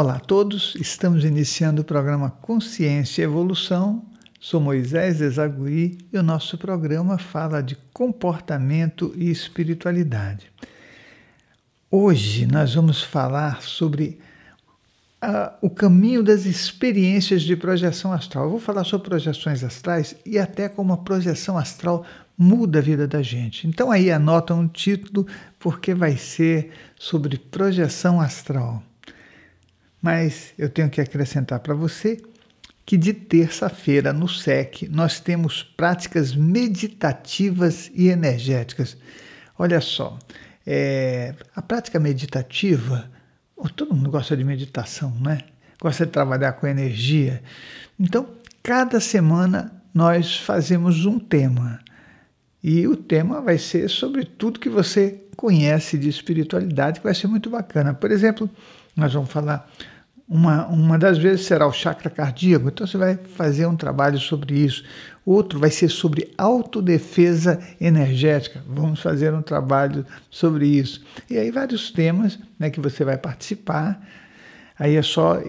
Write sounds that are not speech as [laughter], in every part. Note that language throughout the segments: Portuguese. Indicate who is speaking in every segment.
Speaker 1: Olá a todos, estamos iniciando o programa Consciência e Evolução. Sou Moisés Ezaguri e o nosso programa fala de comportamento e espiritualidade. Hoje nós vamos falar sobre ah, o caminho das experiências de projeção astral. Eu vou falar sobre projeções astrais e até como a projeção astral muda a vida da gente. Então aí anota um título porque vai ser sobre projeção astral. Mas eu tenho que acrescentar para você que de terça-feira no SEC nós temos práticas meditativas e energéticas. Olha só, é, a prática meditativa, oh, todo mundo gosta de meditação, né? Gosta de trabalhar com energia. Então, cada semana nós fazemos um tema. E o tema vai ser sobre tudo que você conhece de espiritualidade, que vai ser muito bacana. Por exemplo, nós vamos falar. Uma, uma das vezes será o chakra cardíaco, então você vai fazer um trabalho sobre isso. Outro vai ser sobre autodefesa energética, vamos fazer um trabalho sobre isso. E aí vários temas né, que você vai participar. Aí é só,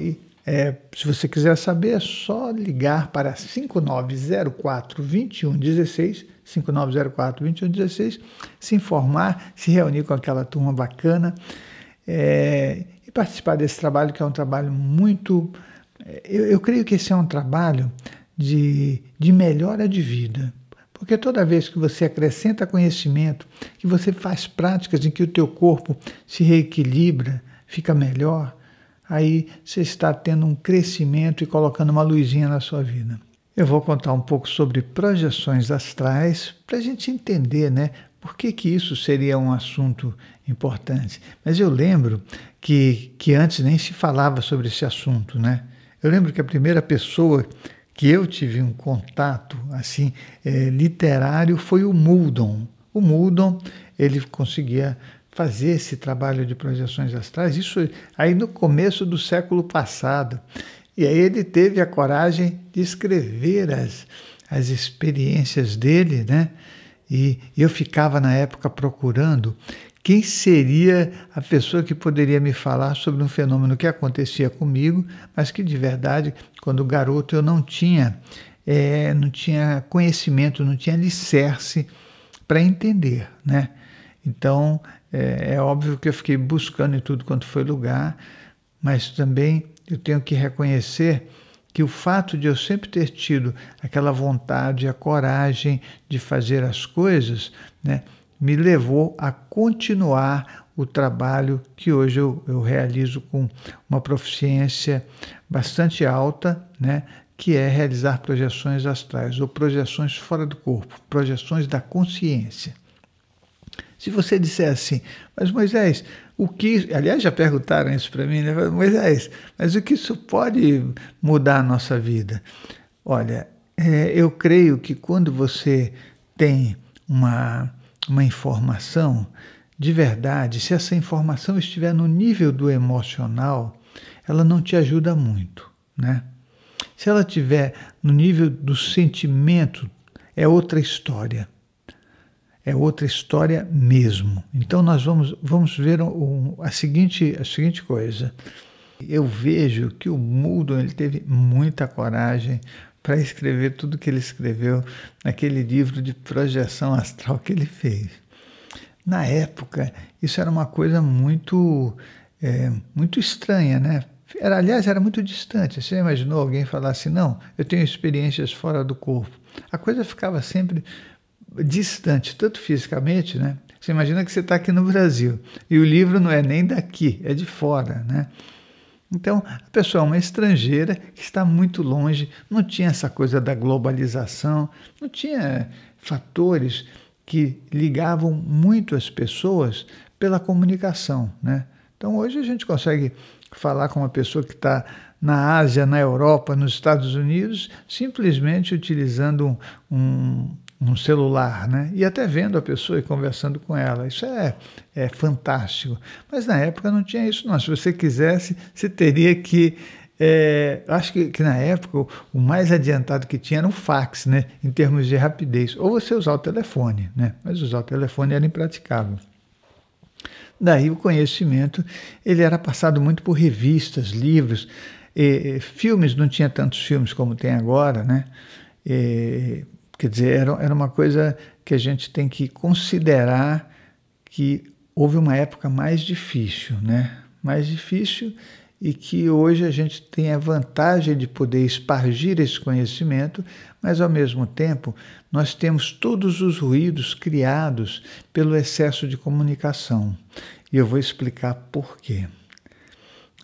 Speaker 1: é, se você quiser saber, é só ligar para 5904-2116, 5904-2116, se informar, se reunir com aquela turma bacana. É, e participar desse trabalho, que é um trabalho muito. Eh, eu, eu creio que esse é um trabalho de, de melhora de vida. Porque toda vez que você acrescenta conhecimento, que você faz práticas em que o teu corpo se reequilibra, fica melhor, aí você está tendo um crescimento e colocando uma luzinha na sua vida. Eu vou contar um pouco sobre projeções astrais para a gente entender né, por que, que isso seria um assunto importante. Mas eu lembro que, que antes nem se falava sobre esse assunto, né? Eu lembro que a primeira pessoa que eu tive um contato assim é, literário foi o Muldon. O Muldon ele conseguia fazer esse trabalho de projeções astrais, isso aí no começo do século passado. E aí ele teve a coragem de escrever as, as experiências dele, né? E eu ficava na época procurando quem seria a pessoa que poderia me falar sobre um fenômeno que acontecia comigo, mas que de verdade, quando garoto, eu não tinha, é, não tinha conhecimento, não tinha alicerce para entender, né? Então, é, é, óbvio que eu fiquei buscando em tudo quanto foi lugar, mas também eu tenho que reconhecer que o fato de eu sempre ter tido aquela vontade, a coragem de fazer as coisas, né, me levou a continuar o trabalho que hoje eu, eu realizo com uma proficiência bastante alta, né? que é realizar projeções astrais ou projeções fora do corpo, projeções da consciência. Se você disser assim, mas Moisés, o que. Aliás, já perguntaram isso para mim, né? Moisés, mas o que isso pode mudar a nossa vida? Olha, é, eu creio que quando você tem uma uma informação, de verdade, se essa informação estiver no nível do emocional, ela não te ajuda muito, né? Se ela tiver no nível do sentimento, é outra história. É outra história mesmo. Então nós vamos, vamos ver um, a, seguinte, a seguinte coisa. Eu vejo que o Muldo ele teve muita coragem, para escrever tudo que ele escreveu naquele livro de projeção astral que ele fez. Na época, isso era uma coisa muito, é, muito estranha, né? Era, aliás, era muito distante. Você imaginou alguém falar assim, não, eu tenho experiências fora do corpo. A coisa ficava sempre distante, tanto fisicamente, né? Você imagina que você está aqui no Brasil e o livro não é nem daqui, é de fora, né? Então, a pessoa é uma estrangeira que está muito longe, não tinha essa coisa da globalização, não tinha fatores que ligavam muito as pessoas pela comunicação. Né? Então, hoje a gente consegue falar com uma pessoa que está na Ásia, na Europa, nos Estados Unidos, simplesmente utilizando um, um, num celular, né? E até vendo a pessoa e conversando com ela. Isso é, é fantástico. Mas na época não tinha isso, não. Se você quisesse, você teria que. É, acho que, que, na época o mais adiantado que tinha era um fax, né? Em termos de rapidez. Ou você usar o telefone, né? Mas usar o telefone era impraticável. Daí o conhecimento ele era passado muito por revistas, livros, e, e, filmes. Não tinha tantos filmes como tem agora, né? E, Quer dizer, era, era uma coisa que a gente tem que considerar que houve uma época mais difícil, né? Mais difícil e que hoje a gente tem a vantagem de poder espargir esse conhecimento, mas ao mesmo tempo nós temos todos os ruídos criados pelo excesso de comunicação. E eu vou explicar por quê.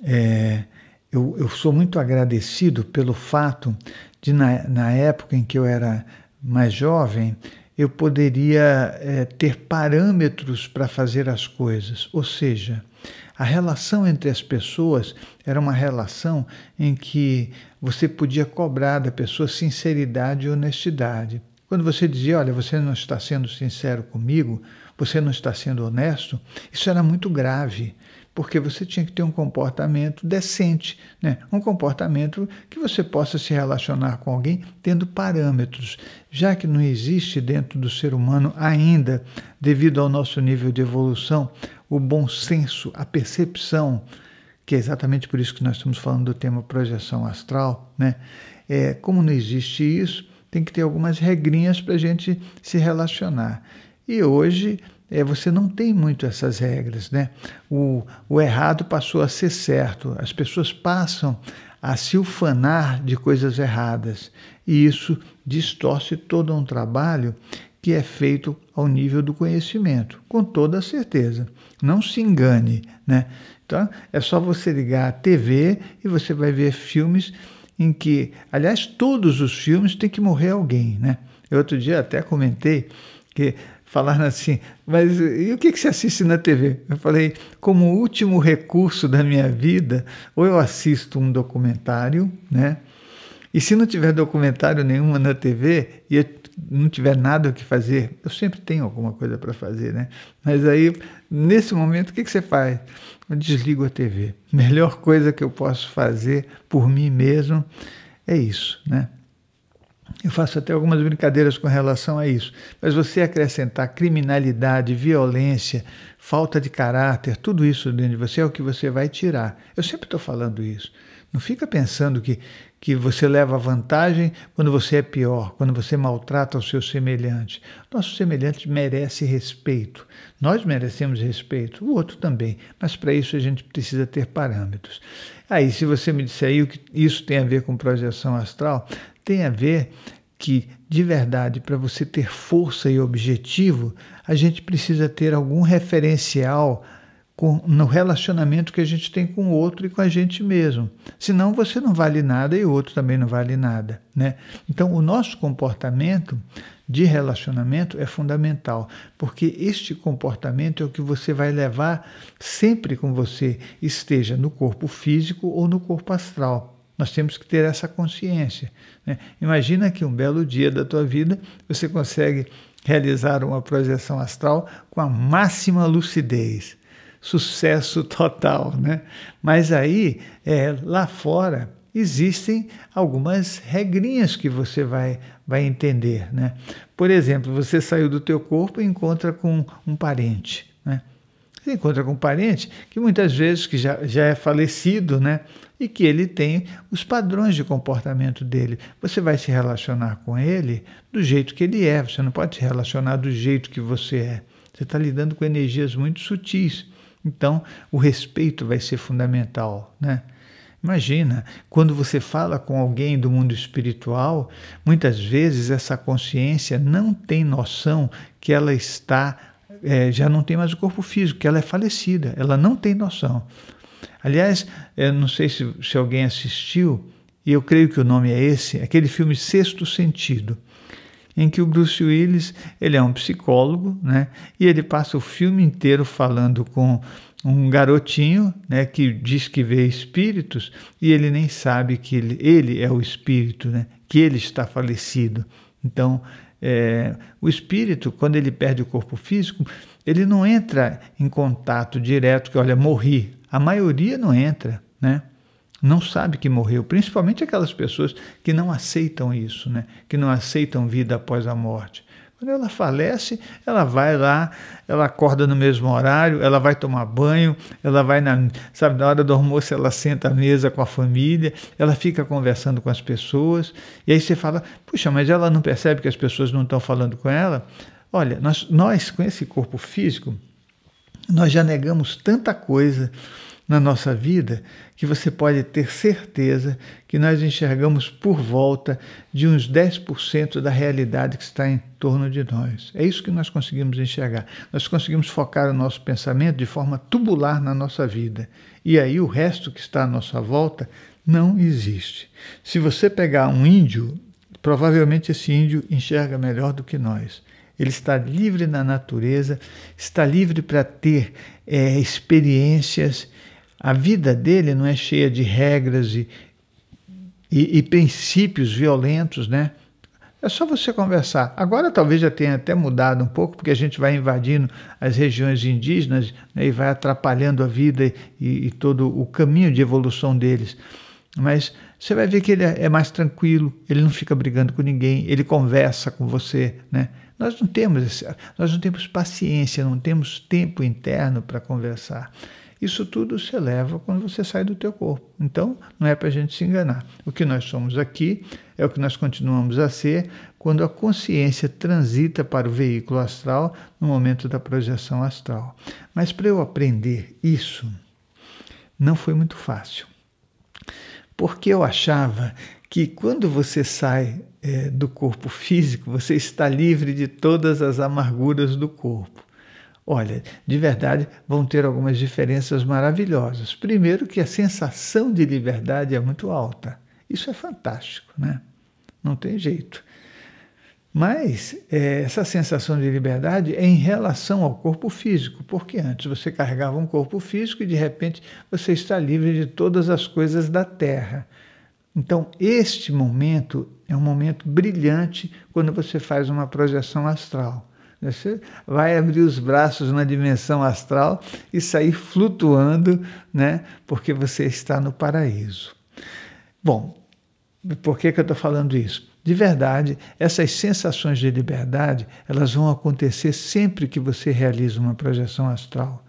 Speaker 1: É, eu, eu, sou muito agradecido pelo fato de, na, na época em que eu era mais jovem, eu poderia é, ter parâmetros para fazer as coisas. Ou seja, a relação entre as pessoas era uma relação em que você podia cobrar da pessoa sinceridade e honestidade. Quando você dizia, olha, você não está sendo sincero comigo, você não está sendo honesto, isso era muito grave, porque você tinha que ter um comportamento decente, né? um comportamento que você possa se relacionar com alguém tendo parâmetros, já que não existe dentro do ser humano ainda, devido ao nosso nível de evolução, o bom senso, a percepção, que é exatamente por isso que nós estamos falando do tema projeção astral, né? É, como não existe isso, tem que ter algumas regrinhas para a gente se relacionar. E hoje é, você não tem muito essas regras, né? O, o errado passou a ser certo. As pessoas passam a se ufanar de coisas erradas e isso distorce todo um trabalho que é feito ao nível do conhecimento, com toda certeza. Não se engane, né? Então, é só você ligar a TV e você vai ver filmes em que, aliás, todos os filmes tem que morrer alguém, né? Eu outro dia até comentei que falaram assim: Mas e o que, que você assiste na TV? Eu falei: Como último recurso da minha vida, ou eu assisto um documentário, né? E se não tiver documentário nenhuma na TV e eu não tiver nada o que fazer, eu sempre tenho alguma coisa para fazer, né? Mas aí, nesse momento, o que, que você faz? Eu desligo a TV. Melhor coisa que eu posso fazer por mim mesmo é isso, né? Eu faço até algumas brincadeiras com relação a isso, mas você acrescentar criminalidade, violência, falta de caráter, tudo isso dentro de você é o que você vai tirar. Eu sempre estou falando isso. Não fica pensando que, que você leva vantagem quando você é pior, quando você maltrata o seu semelhante. Nosso semelhante merece respeito. Nós merecemos respeito, o outro também. Mas para isso a gente precisa ter parâmetros. Aí, se você me disser aí o que isso tem a ver com projeção astral, tem a ver que, de verdade, para você ter força e objetivo, a gente precisa ter algum referencial com, no relacionamento que a gente tem com o outro e com a gente mesmo. Senão você não vale nada e o outro também não vale nada. Né? Então, o nosso comportamento de relacionamento é fundamental, porque este comportamento é o que você vai levar sempre com você, esteja no corpo físico ou no corpo astral. Nós temos que ter essa consciência. Né? Imagina que um belo dia da tua vida você consegue realizar uma projeção astral com a máxima lucidez, sucesso total, né? Mas aí é, lá fora existem algumas regrinhas que você vai, vai entender, né? Por exemplo, você saiu do teu corpo e encontra com um parente, né? Você encontra com um parente que muitas vezes que já, já é falecido, né? e que ele tem os padrões de comportamento dele. Você vai se relacionar com ele do jeito que ele é, você não pode se relacionar do jeito que você é. Você está lidando com energias muito sutis. Então, o respeito vai ser fundamental, né? Imagina, quando você fala com alguém do mundo espiritual, muitas vezes essa consciência não tem noção que ela está, é, já não tem mais o corpo físico, que ela é falecida, ela não tem noção. Aliás, eu não sei se, se alguém assistiu, e eu creio que o nome é esse, aquele filme Sexto Sentido, em que o Bruce Willis ele é um psicólogo, né? E ele passa o filme inteiro falando com um garotinho, né? Que diz que vê espíritos e ele nem sabe que ele, ele é o espírito, né? Que ele está falecido. Então é, o espírito, quando ele perde o corpo físico, ele não entra em contato direto que, olha, morri, a maioria não entra, né? Não sabe que morreu, principalmente aquelas pessoas que não aceitam isso, né? Que não aceitam vida após a morte. Quando ela falece, ela vai lá, ela acorda no mesmo horário, ela vai tomar banho, ela vai na, sabe, na hora do almoço ela senta à mesa com a família, ela fica conversando com as pessoas. E aí você fala: "Puxa, mas ela não percebe que as pessoas não estão falando com ela?" Olha, nós, nós com esse corpo físico, nós já negamos tanta coisa na nossa vida que você pode ter certeza que nós enxergamos por volta de uns 10% da realidade que está em torno de nós. É isso que nós conseguimos enxergar. Nós conseguimos focar o nosso pensamento de forma tubular na nossa vida. E aí o resto que está à nossa volta não existe. Se você pegar um índio, provavelmente esse índio enxerga melhor do que nós ele está livre na natureza, está livre para ter é, experiências. A vida dele não é cheia de regras e, e, e princípios violentos, né? É só você conversar. Agora talvez já tenha até mudado um pouco, porque a gente vai invadindo as regiões indígenas né, e vai atrapalhando a vida e, e, todo o caminho de evolução deles. Mas você vai ver que ele é, é mais tranquilo, ele não fica brigando com ninguém, ele conversa com você, né? Nós não temos, nós não temos paciência, não temos tempo interno para conversar. Isso tudo se eleva quando você sai do teu corpo. Então, não é para a gente se enganar. O que nós somos aqui é o que nós continuamos a ser quando a consciência transita para o veículo astral no momento da projeção astral. Mas para eu aprender isso, não foi muito fácil. Porque eu achava que quando você sai é, do corpo físico, você está livre de todas as amarguras do corpo. Olha, de verdade vão ter algumas diferenças maravilhosas. Primeiro, que a sensação de liberdade é muito alta. Isso é fantástico, né? Não tem jeito. Mas é, essa sensação de liberdade é em relação ao corpo físico, porque antes você carregava um corpo físico e de repente você está livre de todas as coisas da terra. Então, este momento é um momento brilhante quando você faz uma projeção astral. Você vai abrir os braços na dimensão astral e sair flutuando, né? porque você está no paraíso. Bom, por que, que eu estou falando isso? De verdade, essas sensações de liberdade elas vão acontecer sempre que você realiza uma projeção astral.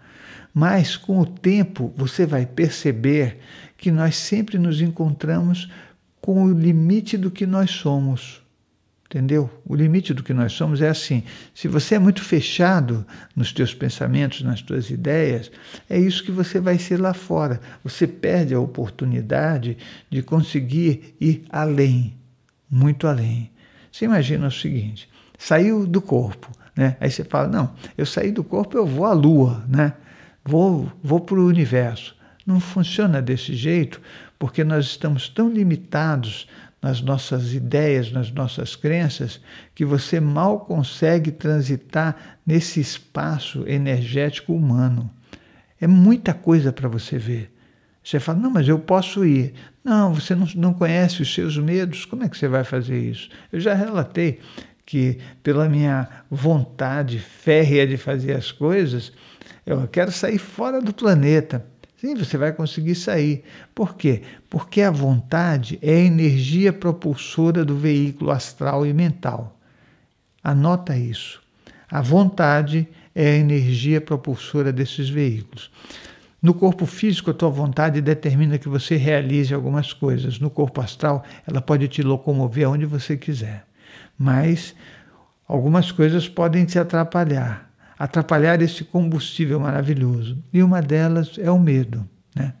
Speaker 1: Mas com o tempo você vai perceber que nós sempre nos encontramos com o limite do que nós somos. Entendeu? O limite do que nós somos é assim. Se você é muito fechado nos teus pensamentos, nas tuas ideias, é isso que você vai ser lá fora. Você perde a oportunidade de conseguir ir além, muito além. Você imagina o seguinte: saiu do corpo, né? Aí você fala: "Não, eu saí do corpo, eu vou à lua, né? Vou vou para o universo". Não funciona desse jeito, porque nós estamos tão limitados nas nossas ideias, nas nossas crenças, que você mal consegue transitar nesse espaço energético humano. É muita coisa para você ver. Você fala, não, mas eu posso ir. Não, você não, não conhece os seus medos, como é que você vai fazer isso? Eu já relatei que, pela minha vontade férrea de fazer as coisas, eu quero sair fora do planeta. Sim, você vai conseguir sair. Por quê? Porque a vontade é a energia propulsora do veículo astral e mental. Anota isso. A vontade é a energia propulsora desses veículos. No corpo físico, a tua vontade determina que você realize algumas coisas. No corpo astral, ela pode te locomover aonde você quiser. Mas algumas coisas podem te atrapalhar atrapalhar esse combustível maravilhoso. E uma delas é o medo. Né?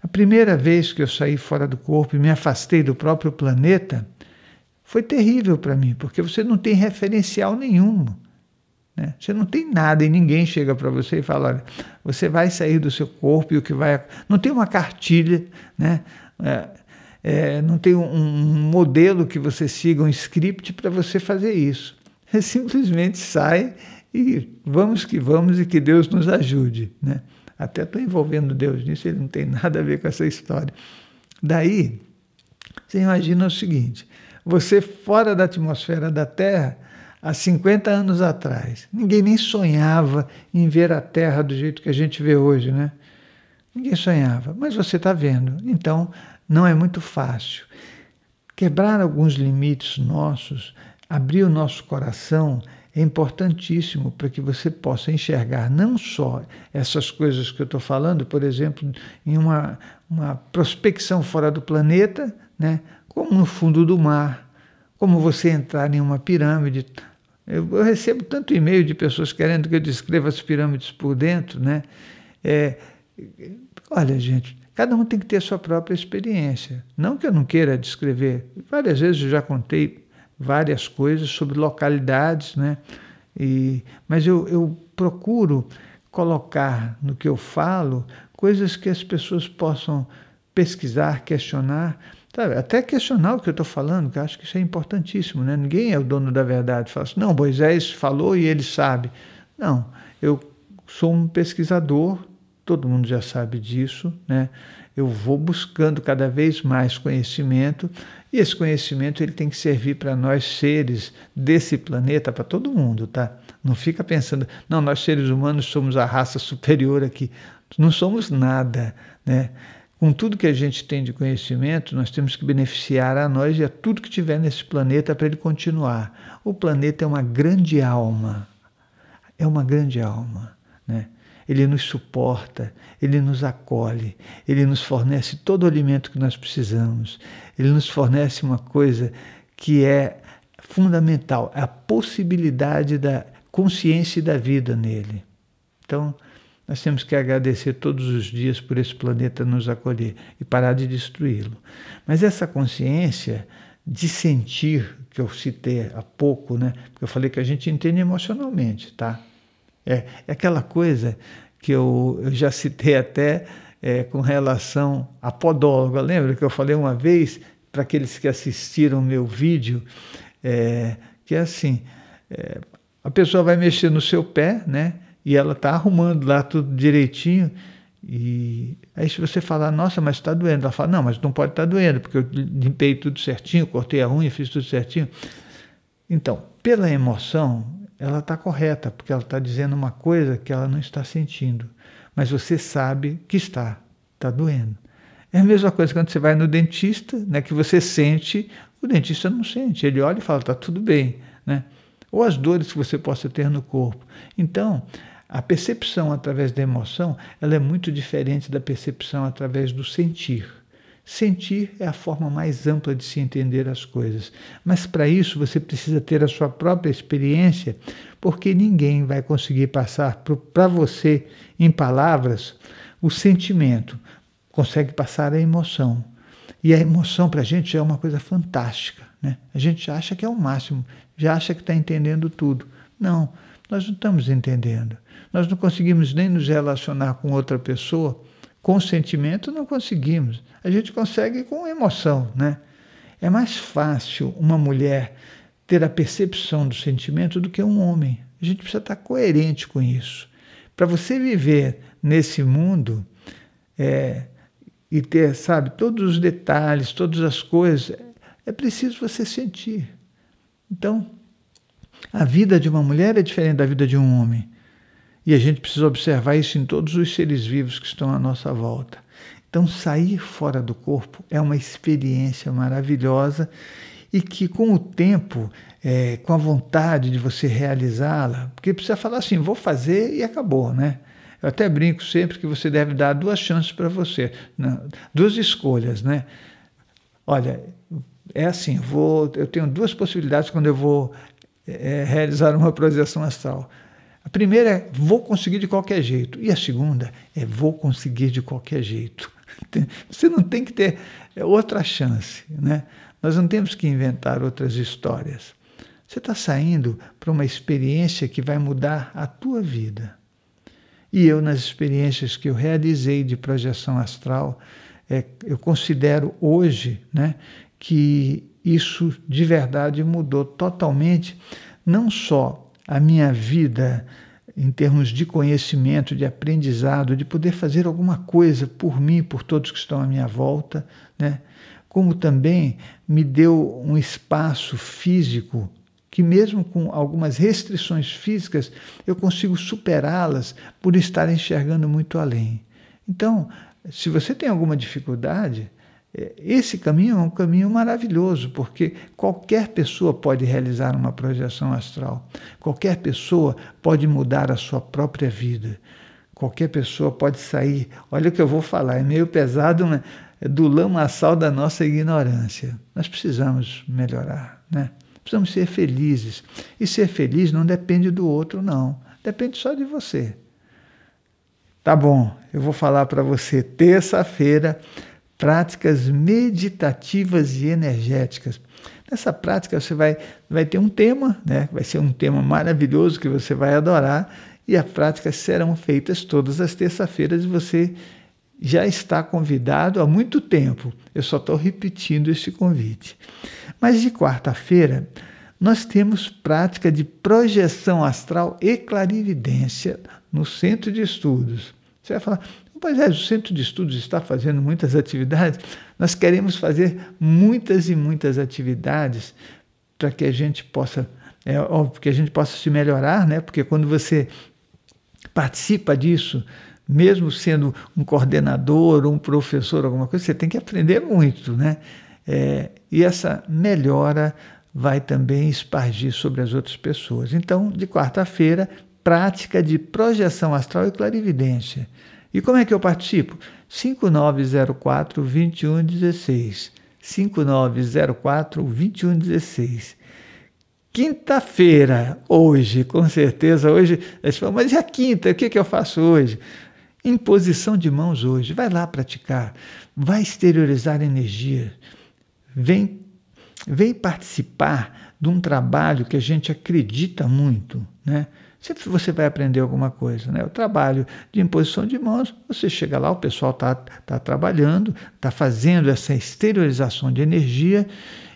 Speaker 1: A primeira vez que eu saí fora do corpo e me afastei do próprio planeta foi terrível para mim, porque você não tem referencial nenhum. Né? Você não tem nada e ninguém chega para você e fala: olha, você vai sair do seu corpo e o que vai. Não tem uma cartilha, né? É, é, não tem um, um modelo que você siga, um script para você fazer isso. Você [laughs] simplesmente sai e vamos que vamos e que Deus nos ajude. Né? Até estou envolvendo Deus nisso, ele não tem nada a ver com essa história. Daí, você imagina o seguinte: você fora da atmosfera da Terra, há 50 anos atrás, ninguém nem sonhava em ver a Terra do jeito que a gente vê hoje, né? Ninguém sonhava, mas você está vendo. Então, não é muito fácil. Quebrar alguns limites nossos, abrir o nosso coração é importantíssimo para que você possa enxergar não só essas coisas que eu estou falando, por exemplo, em uma, uma prospecção fora do planeta, né? como no fundo do mar, como você entrar em uma pirâmide. Eu, eu recebo tanto e-mail de pessoas querendo que eu descreva as pirâmides por dentro. Né? É, olha, gente, cada um tem que ter a sua própria experiência. Não que eu não queira descrever, várias vezes eu já contei várias coisas sobre localidades, né? E, mas eu, eu procuro colocar no que eu falo coisas que as pessoas possam pesquisar, questionar, sabe? até questionar o que eu estou falando, que eu acho que isso é importantíssimo. Né? Ninguém é o dono da verdade. Fala assim, não, Moisés falou e ele sabe. Não, eu sou um pesquisador, todo mundo já sabe disso. Né? Eu vou buscando cada vez mais conhecimento e esse conhecimento ele tem que servir para nós seres desse planeta, para todo mundo, tá? Não fica pensando, não, nós seres humanos somos a raça superior aqui. Não somos nada, né? Com tudo que a gente tem de conhecimento, nós temos que beneficiar a nós e a tudo que tiver nesse planeta para ele continuar. O planeta é uma grande alma. É uma grande alma, né? Ele nos suporta, ele nos acolhe, ele nos fornece todo o alimento que nós precisamos, ele nos fornece uma coisa que é fundamental, a possibilidade da consciência e da vida nele. Então, nós temos que agradecer todos os dias por esse planeta nos acolher e parar de destruí-lo. Mas essa consciência de sentir, que eu citei há pouco, né? Porque eu falei que a gente entende emocionalmente, tá? É, é aquela coisa que eu, eu já citei até é, com relação à podóloga. Lembra que eu falei uma vez para aqueles que assistiram meu vídeo, é, que é assim, é, a pessoa vai mexer no seu pé, né? E ela tá arrumando lá tudo direitinho. E aí se você falar, nossa, mas está doendo, ela fala, não, mas não pode estar tá doendo, porque eu limpei tudo certinho, cortei a unha, fiz tudo certinho. Então, pela emoção, ela está correta, porque ela está dizendo uma coisa que ela não está sentindo. Mas você sabe que está, está doendo. É a mesma coisa quando você vai no dentista, né, que você sente, o dentista não sente, ele olha e fala, está tudo bem. Né? Ou as dores que você possa ter no corpo. Então, a percepção através da emoção, ela é muito diferente da percepção através do sentir. Sentir é a forma mais ampla de se entender as coisas, mas para isso você precisa ter a sua própria experiência, porque ninguém vai conseguir passar para você em palavras o sentimento, consegue passar a emoção. E a emoção para a gente é uma coisa fantástica, né? A gente acha que é o máximo, já acha que está entendendo tudo. Não, nós não estamos entendendo. Nós não conseguimos nem nos relacionar com outra pessoa com sentimento não conseguimos. A gente consegue com emoção, né? É mais fácil uma mulher ter a percepção do sentimento do que um homem. A gente precisa estar coerente com isso. Para você viver nesse mundo é, e ter, sabe, todos os detalhes, todas as coisas, é preciso você sentir. Então, a vida de uma mulher é diferente da vida de um homem. E a gente precisa observar isso em todos os seres vivos que estão à nossa volta. Então, sair fora do corpo é uma experiência maravilhosa e que, com o tempo, é, com a vontade de você realizá-la, porque precisa falar assim: vou fazer e acabou, né? Eu até brinco sempre que você deve dar duas chances para você, duas escolhas, né? Olha, é assim: vou, eu tenho duas possibilidades quando eu vou é, realizar uma projeção astral a primeira é vou conseguir de qualquer jeito. E a segunda é vou conseguir de qualquer jeito. [laughs] Você não tem que ter é, outra chance, né? Nós não temos que inventar outras histórias. Você está saindo para uma experiência que vai mudar a tua vida. E eu, nas experiências que eu realizei de projeção astral, é, eu considero hoje né, que isso de verdade mudou totalmente, não só a minha vida em termos de conhecimento, de aprendizado, de poder fazer alguma coisa por mim, por todos que estão à minha volta, né? como também me deu um espaço físico que mesmo com algumas restrições físicas eu consigo superá-las por estar enxergando muito além. Então, se você tem alguma dificuldade, é, esse caminho é um caminho maravilhoso, porque qualquer pessoa pode realizar uma projeção astral, qualquer pessoa pode mudar a sua própria vida, qualquer pessoa pode sair. Olha o que eu vou falar, é meio pesado, né? do lamaçal da nossa ignorância. Nós precisamos melhorar, né? Precisamos ser felizes. E ser feliz não depende do outro, não. Depende só de você. Tá bom, eu vou falar para você terça-feira práticas meditativas e energéticas. Nessa prática você vai, vai ter um tema, né? vai ser um tema maravilhoso que você vai adorar e as práticas serão feitas todas as terça-feiras e você já está convidado há muito tempo. Eu só estou repetindo este convite. Mas de quarta-feira nós temos prática de projeção astral e clarividência no centro de estudos. Você vai falar, Pois é, o Centro de Estudos está fazendo muitas atividades. Nós queremos fazer muitas e muitas atividades para que a gente possa, é, óbvio, que a gente possa se melhorar, né? Porque quando você participa disso, mesmo sendo um coordenador um professor, alguma coisa, você tem que aprender muito, né? É, e essa melhora vai também espargir sobre as outras pessoas. Então, de quarta-feira, prática de projeção astral e clarividência. E como é que eu participo? 5904 2116. 5904 2116. Quinta-feira, hoje, com certeza, hoje, mas e a quinta? O que, é que eu faço hoje? Imposição de mãos hoje. Vai lá praticar, vai exteriorizar energia. Vem, vem participar de um trabalho que a gente acredita muito, né? sempre você vai aprender alguma coisa. Né? O trabalho de imposição de mãos, você chega lá, o pessoal está tá trabalhando, está fazendo essa exteriorização de energia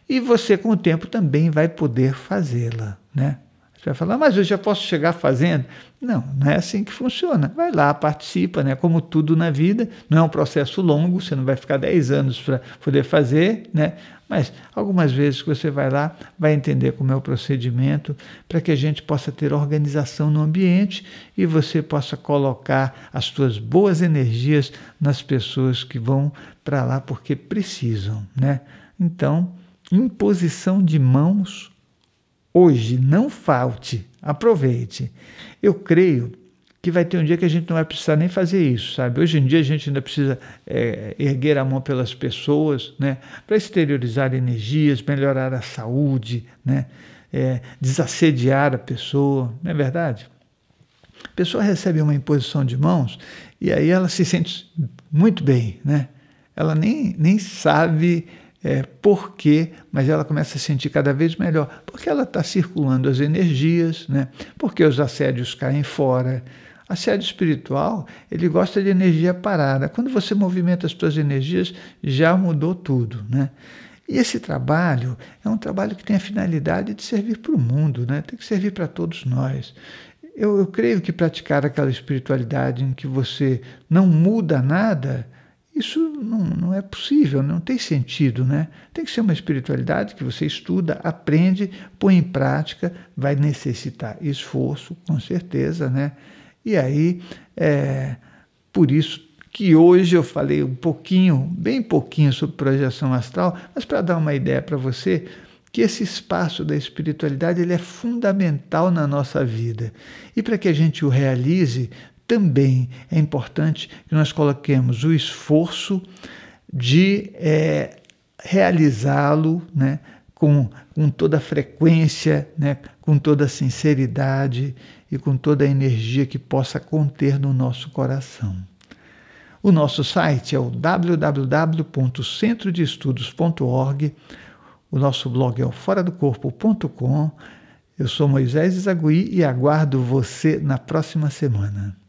Speaker 1: e você, com o tempo, também vai poder fazê-la. Né? Você vai falar, ah, mas eu já posso chegar fazendo? Não, não é assim que funciona. Vai lá, participa, né? Como tudo na vida, não é um processo longo, você não vai ficar 10 anos para poder fazer, né? Mas algumas vezes que você vai lá, vai entender como é o procedimento para que a gente possa ter organização no ambiente e você possa colocar as suas boas energias nas pessoas que vão para lá porque precisam, né? Então, imposição de mãos hoje, não falte, aproveite. Eu creio que vai ter um dia que a gente não vai precisar nem fazer isso, sabe? Hoje em dia a gente ainda precisa é, erguer a mão pelas pessoas, né? Para exteriorizar energias, melhorar a saúde, né? É, desassediar a pessoa, não é verdade? A pessoa recebe uma imposição de mãos e aí ela se sente muito bem, né? Ela nem, nem sabe é, por quê, mas ela começa a se sentir cada vez melhor, porque ela está circulando as energias, né? porque os assédios caem fora. Assédio espiritual, ele gosta de energia parada. Quando você movimenta as suas energias, já mudou tudo. Né? E esse trabalho é um trabalho que tem a finalidade de servir para o mundo, né? tem que servir para todos nós. Eu, eu creio que praticar aquela espiritualidade em que você não muda nada isso não, não é possível, não tem sentido, né? Tem que ser uma espiritualidade que você estuda, aprende, põe em prática, vai necessitar esforço, com certeza, né? E aí, é, por isso que hoje eu falei um pouquinho, bem pouquinho sobre projeção astral, mas para dar uma ideia para você, que esse espaço da espiritualidade ele é fundamental na nossa vida. E para que a gente o realize, também é importante que nós coloquemos o esforço de é, realizá-lo né, com, com toda a frequência, né, com toda a sinceridade e com toda a energia que possa conter no nosso coração. O nosso site é o www.centrodeestudos.org, o nosso blog é o foradocorpo.com. Eu sou Moisés Zagui e aguardo você na próxima semana.